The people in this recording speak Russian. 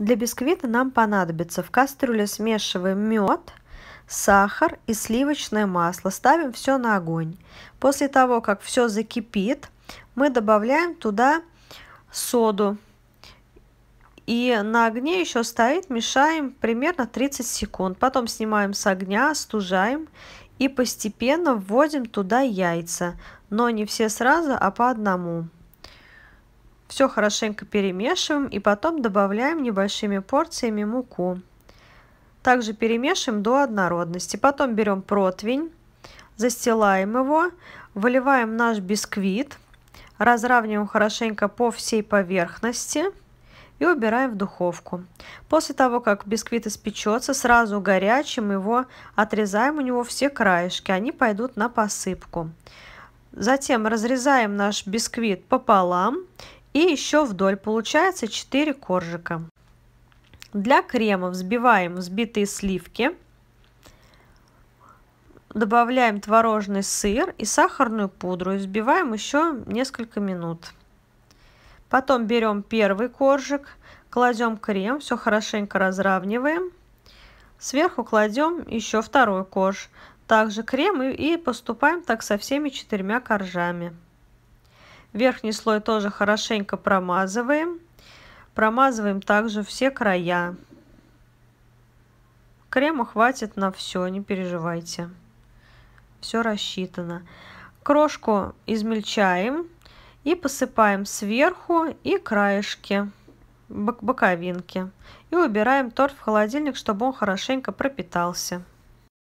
Для бисквита нам понадобится в кастрюле смешиваем мед, сахар и сливочное масло. Ставим все на огонь. После того, как все закипит, мы добавляем туда соду. И на огне еще стоит, мешаем примерно 30 секунд. Потом снимаем с огня, остужаем и постепенно вводим туда яйца. Но не все сразу, а по одному. Все хорошенько перемешиваем и потом добавляем небольшими порциями муку. Также перемешиваем до однородности. Потом берем противень, застилаем его, выливаем наш бисквит, разравниваем хорошенько по всей поверхности и убираем в духовку. После того, как бисквит испечется, сразу горячим его отрезаем у него все краешки, они пойдут на посыпку. Затем разрезаем наш бисквит пополам и еще вдоль. Получается 4 коржика. Для крема взбиваем взбитые сливки, добавляем творожный сыр и сахарную пудру и взбиваем еще несколько минут. Потом берем первый коржик, кладем крем, все хорошенько разравниваем. Сверху кладем еще второй корж, также крем и, и поступаем так со всеми четырьмя коржами верхний слой тоже хорошенько промазываем промазываем также все края крема хватит на все не переживайте все рассчитано крошку измельчаем и посыпаем сверху и краешки боковинки и убираем торт в холодильник чтобы он хорошенько пропитался